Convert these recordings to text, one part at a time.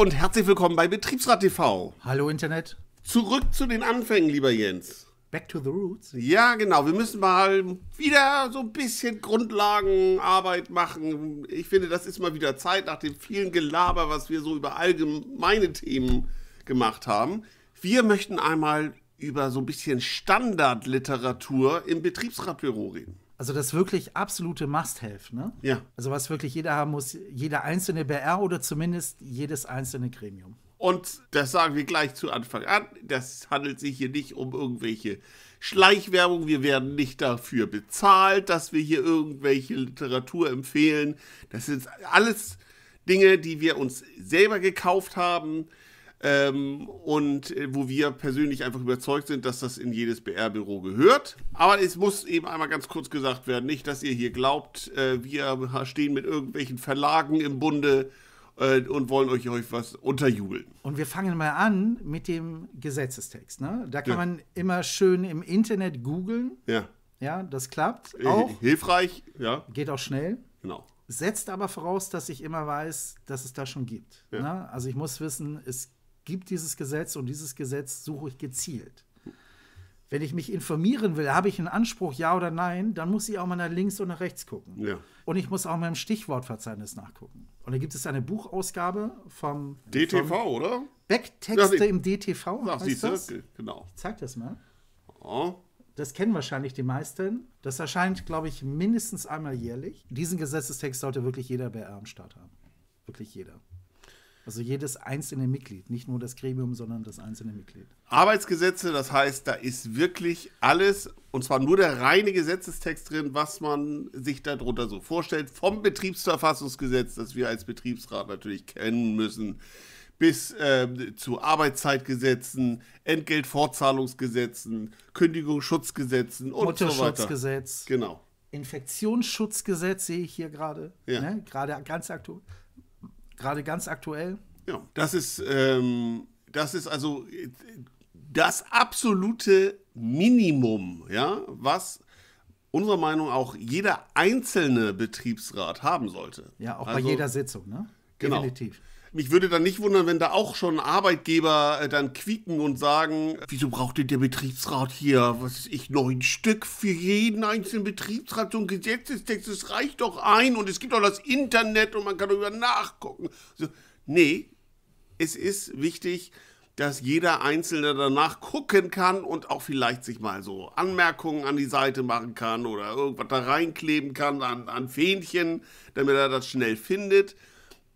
und herzlich willkommen bei Betriebsrat TV. Hallo Internet. Zurück zu den Anfängen, lieber Jens. Back to the roots. Ja, genau. Wir müssen mal wieder so ein bisschen Grundlagenarbeit machen. Ich finde, das ist mal wieder Zeit nach dem vielen Gelaber, was wir so über allgemeine Themen gemacht haben. Wir möchten einmal über so ein bisschen Standardliteratur im Betriebsratbüro reden also das wirklich absolute Must-Have, ne? Ja. Also was wirklich jeder haben muss, jeder einzelne BR oder zumindest jedes einzelne Gremium. Und das sagen wir gleich zu Anfang an, das handelt sich hier nicht um irgendwelche Schleichwerbung, wir werden nicht dafür bezahlt, dass wir hier irgendwelche Literatur empfehlen. Das sind alles Dinge, die wir uns selber gekauft haben, ähm, und äh, wo wir persönlich einfach überzeugt sind, dass das in jedes BR-Büro gehört. Aber es muss eben einmal ganz kurz gesagt werden, nicht, dass ihr hier glaubt, äh, wir stehen mit irgendwelchen Verlagen im Bunde äh, und wollen euch, euch was unterjubeln. Und wir fangen mal an mit dem Gesetzestext. Ne? Da kann ja. man immer schön im Internet googeln. Ja. Ja, das klappt. Äh, auch. Hilfreich, ja. Geht auch schnell. Genau setzt aber voraus, dass ich immer weiß, dass es da schon gibt. Ja. Ne? Also ich muss wissen, es gibt gibt dieses Gesetz und dieses Gesetz suche ich gezielt. Wenn ich mich informieren will, habe ich einen Anspruch, ja oder nein, dann muss ich auch mal nach links und nach rechts gucken. Ja. Und ich muss auch mal im Stichwortverzeichnis nachgucken. Und da gibt es eine Buchausgabe vom DTV, vom oder? Backtexte ja, im DTV. Ach, heißt das? genau. Ich zeig das mal. Oh. Das kennen wahrscheinlich die meisten. Das erscheint, glaube ich, mindestens einmal jährlich. Diesen Gesetzestext sollte wirklich jeder bei Ehrenstaat haben. Wirklich jeder. Also jedes einzelne Mitglied, nicht nur das Gremium, sondern das einzelne Mitglied. Arbeitsgesetze, das heißt, da ist wirklich alles, und zwar nur der reine Gesetzestext drin, was man sich darunter so vorstellt, vom Betriebsverfassungsgesetz, das wir als Betriebsrat natürlich kennen müssen, bis äh, zu Arbeitszeitgesetzen, Entgeltfortzahlungsgesetzen, Kündigungsschutzgesetzen und so weiter. Mutterschutzgesetz. Genau. Infektionsschutzgesetz sehe ich hier gerade. Ja. Ne? Gerade ganz aktuell. Gerade ganz aktuell. Ja, das ist, ähm, das ist also das absolute Minimum, ja, was unserer Meinung auch jeder einzelne Betriebsrat haben sollte. Ja, auch also, bei jeder Sitzung, ne? Genau. Definitiv. Mich würde dann nicht wundern, wenn da auch schon Arbeitgeber äh, dann quieken und sagen, wieso braucht denn der Betriebsrat hier, was ist ich, neun Stück für jeden einzelnen Betriebsrat so ein Gesetzestext, es reicht doch ein und es gibt doch das Internet und man kann darüber nachgucken. So, nee, es ist wichtig, dass jeder Einzelne danach gucken kann und auch vielleicht sich mal so Anmerkungen an die Seite machen kann oder irgendwas da reinkleben kann an, an Fähnchen, damit er das schnell findet.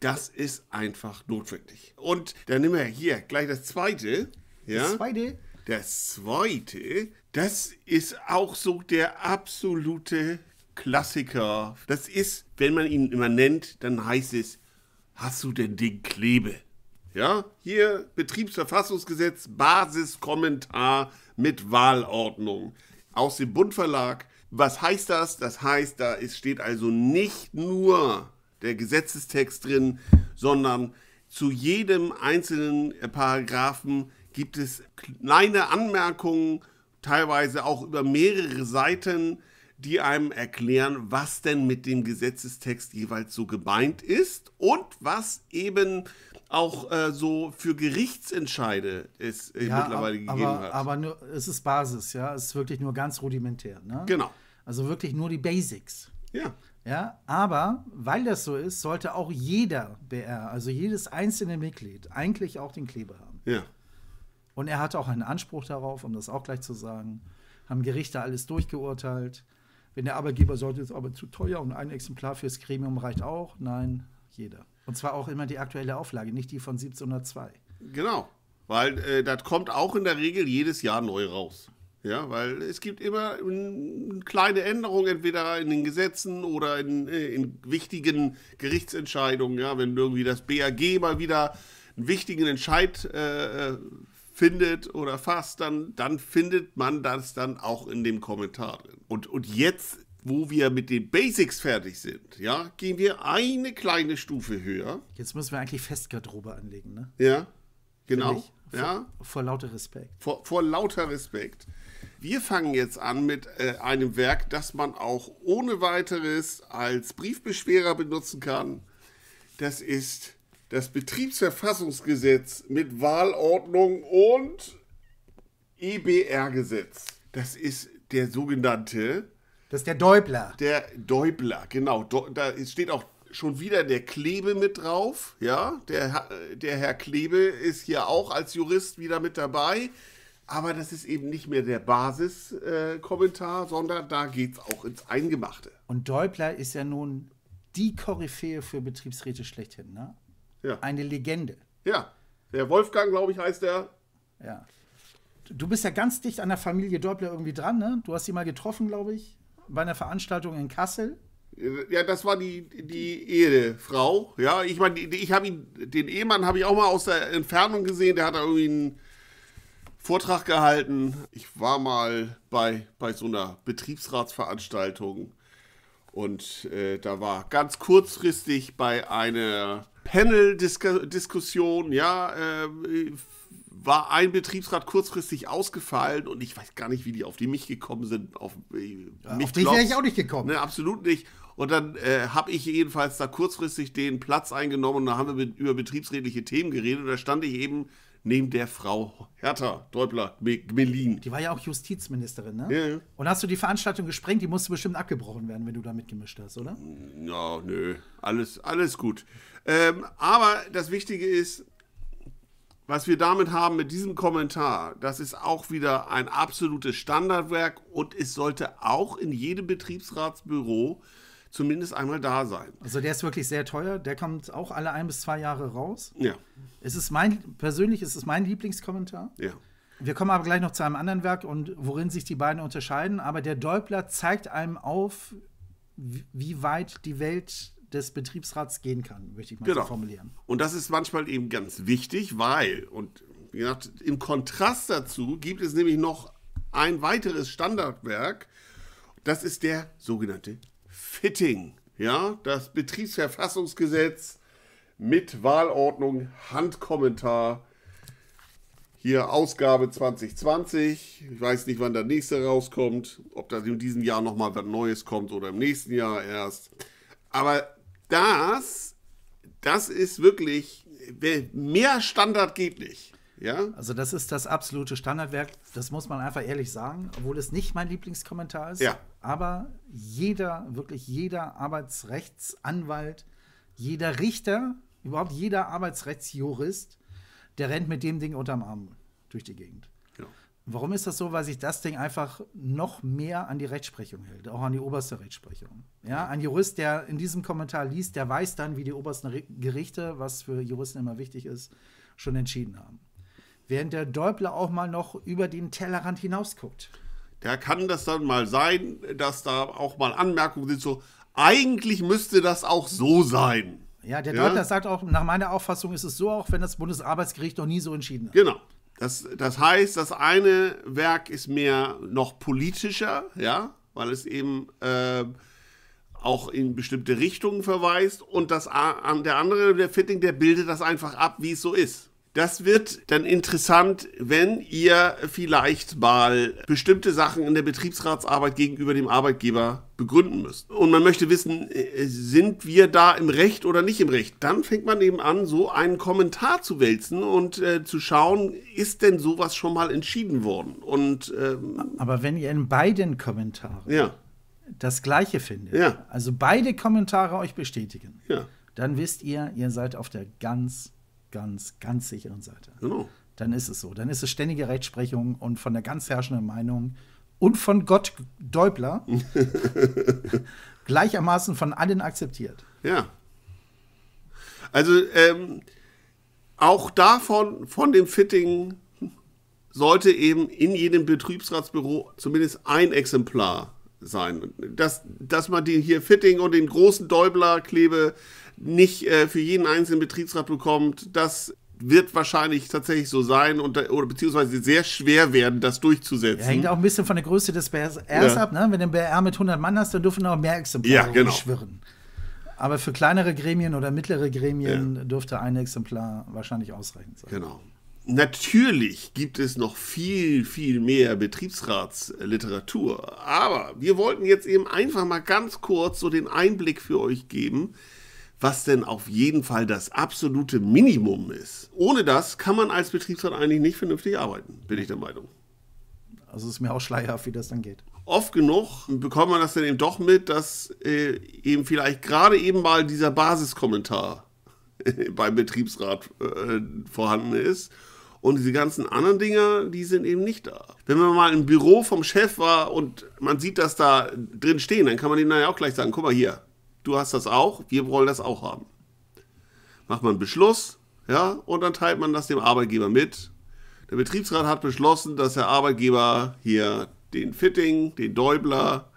Das ist einfach notwendig. Und dann nehmen wir hier gleich das zweite. Ja? Das zweite? Das zweite, das ist auch so der absolute Klassiker. Das ist, wenn man ihn immer nennt, dann heißt es, hast du denn den Klebe? Ja, hier Betriebsverfassungsgesetz, Basiskommentar mit Wahlordnung aus dem Bundverlag. Was heißt das? Das heißt, da ist, steht also nicht nur der Gesetzestext drin, sondern zu jedem einzelnen Paragraphen gibt es kleine Anmerkungen, teilweise auch über mehrere Seiten, die einem erklären, was denn mit dem Gesetzestext jeweils so gemeint ist und was eben auch äh, so für Gerichtsentscheide es äh, ja, mittlerweile ab, gegeben hat. Aber nur, es ist Basis, ja. Es ist wirklich nur ganz rudimentär. Ne? Genau. Also wirklich nur die Basics. Ja. Ja, aber weil das so ist, sollte auch jeder BR, also jedes einzelne Mitglied, eigentlich auch den Kleber haben. Ja. Und er hatte auch einen Anspruch darauf, um das auch gleich zu sagen. Haben Gerichte alles durchgeurteilt. Wenn der Arbeitgeber sollte, ist aber zu teuer und ein Exemplar fürs Gremium reicht auch. Nein, jeder. Und zwar auch immer die aktuelle Auflage, nicht die von 1702. Genau, weil äh, das kommt auch in der Regel jedes Jahr neu raus. Ja, weil es gibt immer kleine Änderungen, entweder in den Gesetzen oder in, äh, in wichtigen Gerichtsentscheidungen. Ja, wenn irgendwie das BAG mal wieder einen wichtigen Entscheid äh, äh, findet oder fasst, dann, dann findet man das dann auch in dem Kommentar drin. Und, und jetzt, wo wir mit den Basics fertig sind, ja, gehen wir eine kleine Stufe höher. Jetzt müssen wir eigentlich Festgarderobe anlegen, ne? Ja, genau. Vor, ja. vor lauter Respekt. Vor, vor lauter Respekt. Wir fangen jetzt an mit äh, einem Werk, das man auch ohne weiteres als Briefbeschwerer benutzen kann. Das ist das Betriebsverfassungsgesetz mit Wahlordnung und EBR-Gesetz. Das ist der sogenannte. Das ist der Däubler. Der Däubler, genau. Da steht auch schon wieder der Klebe mit drauf. Ja, der, äh, der Herr Klebe ist hier auch als Jurist wieder mit dabei. Aber das ist eben nicht mehr der Basiskommentar, äh, sondern da geht es auch ins Eingemachte. Und Däubler ist ja nun die Koryphäe für Betriebsräte schlechthin, ne? Ja. Eine Legende. Ja. Der Wolfgang, glaube ich, heißt der. Ja. Du bist ja ganz dicht an der Familie Däubler irgendwie dran, ne? Du hast sie mal getroffen, glaube ich, bei einer Veranstaltung in Kassel. Ja, das war die, die Ehefrau. Ja, ich meine, ich habe ihn, den Ehemann habe ich auch mal aus der Entfernung gesehen. Der hat da irgendwie einen Vortrag gehalten. Ich war mal bei, bei so einer Betriebsratsveranstaltung und äh, da war ganz kurzfristig bei einer Panel-Diskussion, ja, äh, war ein Betriebsrat kurzfristig ausgefallen und ich weiß gar nicht, wie die auf die mich gekommen sind. Auf, äh, mich auf dich wäre ich auch nicht gekommen. Ne, absolut nicht. Und dann äh, habe ich jedenfalls da kurzfristig den Platz eingenommen und da haben wir mit, über betriebsrätliche Themen geredet. Und da stand ich eben neben der Frau Hertha Däubler Melin. Die war ja auch Justizministerin, ne? Ja. Und hast du die Veranstaltung gesprengt? Die musste bestimmt abgebrochen werden, wenn du da mitgemischt hast, oder? Ja, nö. Alles, alles gut. Ähm, aber das Wichtige ist, was wir damit haben mit diesem Kommentar, das ist auch wieder ein absolutes Standardwerk und es sollte auch in jedem Betriebsratsbüro äh, zumindest einmal da sein. Also der ist wirklich sehr teuer. Der kommt auch alle ein bis zwei Jahre raus. Ja. Es ist mein, persönlich ist es mein Lieblingskommentar. Ja. Wir kommen aber gleich noch zu einem anderen Werk und worin sich die beiden unterscheiden. Aber der Däubler zeigt einem auf, wie weit die Welt des Betriebsrats gehen kann, möchte ich mal genau. so formulieren. Und das ist manchmal eben ganz wichtig, weil, und wie gesagt, im Kontrast dazu gibt es nämlich noch ein weiteres Standardwerk. Das ist der sogenannte Fitting. Ja, das Betriebsverfassungsgesetz mit Wahlordnung, Handkommentar. Hier Ausgabe 2020. Ich weiß nicht, wann der nächste rauskommt. Ob da in diesem Jahr nochmal was Neues kommt oder im nächsten Jahr erst. Aber das, das ist wirklich, mehr Standard geht nicht. Ja? Also das ist das absolute Standardwerk, das muss man einfach ehrlich sagen, obwohl es nicht mein Lieblingskommentar ist. Ja. Aber jeder, wirklich jeder Arbeitsrechtsanwalt, jeder Richter, überhaupt jeder Arbeitsrechtsjurist, der rennt mit dem Ding unterm Arm durch die Gegend. Genau. Warum ist das so? Weil sich das Ding einfach noch mehr an die Rechtsprechung hält, auch an die oberste Rechtsprechung. Ja, ein Jurist, der in diesem Kommentar liest, der weiß dann, wie die obersten Gerichte, was für Juristen immer wichtig ist, schon entschieden haben während der Däubler auch mal noch über den Tellerrand hinausguckt. Da kann das dann mal sein, dass da auch mal Anmerkungen sind, so eigentlich müsste das auch so sein. Ja, der ja? sagt auch, nach meiner Auffassung ist es so, auch wenn das Bundesarbeitsgericht noch nie so entschieden hat. Genau. Das, das heißt, das eine Werk ist mehr noch politischer, ja, weil es eben äh, auch in bestimmte Richtungen verweist und das, der andere, der Fitting, der bildet das einfach ab, wie es so ist. Das wird dann interessant, wenn ihr vielleicht mal bestimmte Sachen in der Betriebsratsarbeit gegenüber dem Arbeitgeber begründen müsst. Und man möchte wissen, äh, sind wir da im Recht oder nicht im Recht? Dann fängt man eben an, so einen Kommentar zu wälzen und äh, zu schauen, ist denn sowas schon mal entschieden worden? Und, ähm, Aber wenn ihr in beiden Kommentaren ja. das Gleiche findet, ja. also beide Kommentare euch bestätigen, ja. dann wisst ihr, ihr seid auf der ganz ganz, ganz sicheren Seite. Genau. Dann ist es so. Dann ist es ständige Rechtsprechung und von der ganz herrschenden Meinung und von Gott Däubler gleichermaßen von allen akzeptiert. Ja. Also ähm, auch davon, von dem Fitting sollte eben in jedem Betriebsratsbüro zumindest ein Exemplar sein. Dass, dass man den hier Fitting und den großen Däubler-Klebe nicht äh, für jeden einzelnen Betriebsrat bekommt, das wird wahrscheinlich tatsächlich so sein und, äh, oder beziehungsweise sehr schwer werden, das durchzusetzen. Ja, hängt auch ein bisschen von der Größe des BRs ja. ab. Ne? Wenn du einen BR mit 100 Mann hast, dann dürfen auch mehr Exemplare ja, genau. schwirren. Aber für kleinere Gremien oder mittlere Gremien ja. dürfte ein Exemplar wahrscheinlich ausreichend sein. Genau. Natürlich gibt es noch viel, viel mehr Betriebsratsliteratur, aber wir wollten jetzt eben einfach mal ganz kurz so den Einblick für euch geben, was denn auf jeden Fall das absolute Minimum ist. Ohne das kann man als Betriebsrat eigentlich nicht vernünftig arbeiten, bin ich der Meinung. Also ist mir auch schleierhaft, wie das dann geht. Oft genug bekommt man das dann eben doch mit, dass äh, eben vielleicht gerade eben mal dieser Basiskommentar beim Betriebsrat äh, vorhanden ist und diese ganzen anderen Dinger, die sind eben nicht da. Wenn man mal im Büro vom Chef war und man sieht das da drin stehen, dann kann man ihm ja auch gleich sagen, guck mal hier, du hast das auch, wir wollen das auch haben. Macht man einen Beschluss, ja, und dann teilt man das dem Arbeitgeber mit. Der Betriebsrat hat beschlossen, dass der Arbeitgeber hier den Fitting, den Däubler,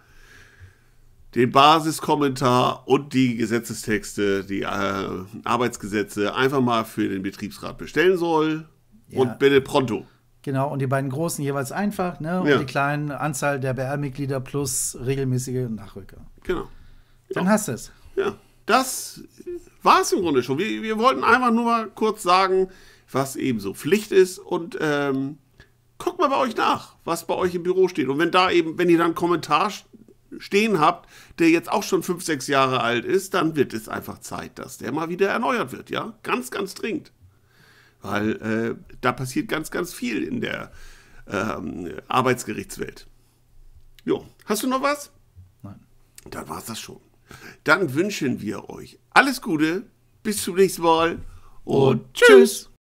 den Basiskommentar und die Gesetzestexte, die äh, Arbeitsgesetze einfach mal für den Betriebsrat bestellen soll ja. und bitte Pronto. Genau, und die beiden großen jeweils einfach, ne? Und ja. die kleinen Anzahl der BR-Mitglieder plus regelmäßige Nachrücker. Genau. Dann ja. hast du es. Ja, das war es im Grunde schon. Wir, wir, wollten einfach nur mal kurz sagen, was eben so Pflicht ist und ähm, guckt mal bei euch nach, was bei euch im Büro steht. Und wenn da eben, wenn ihr dann einen Kommentar stehen habt, der jetzt auch schon fünf, sechs Jahre alt ist, dann wird es einfach Zeit, dass der mal wieder erneuert wird, ja? Ganz, ganz dringend weil äh, da passiert ganz, ganz viel in der ähm, Arbeitsgerichtswelt. Jo, hast du noch was? Nein. Dann war es das schon. Dann wünschen wir euch alles Gute, bis zum nächsten Mal und, und tschüss. tschüss.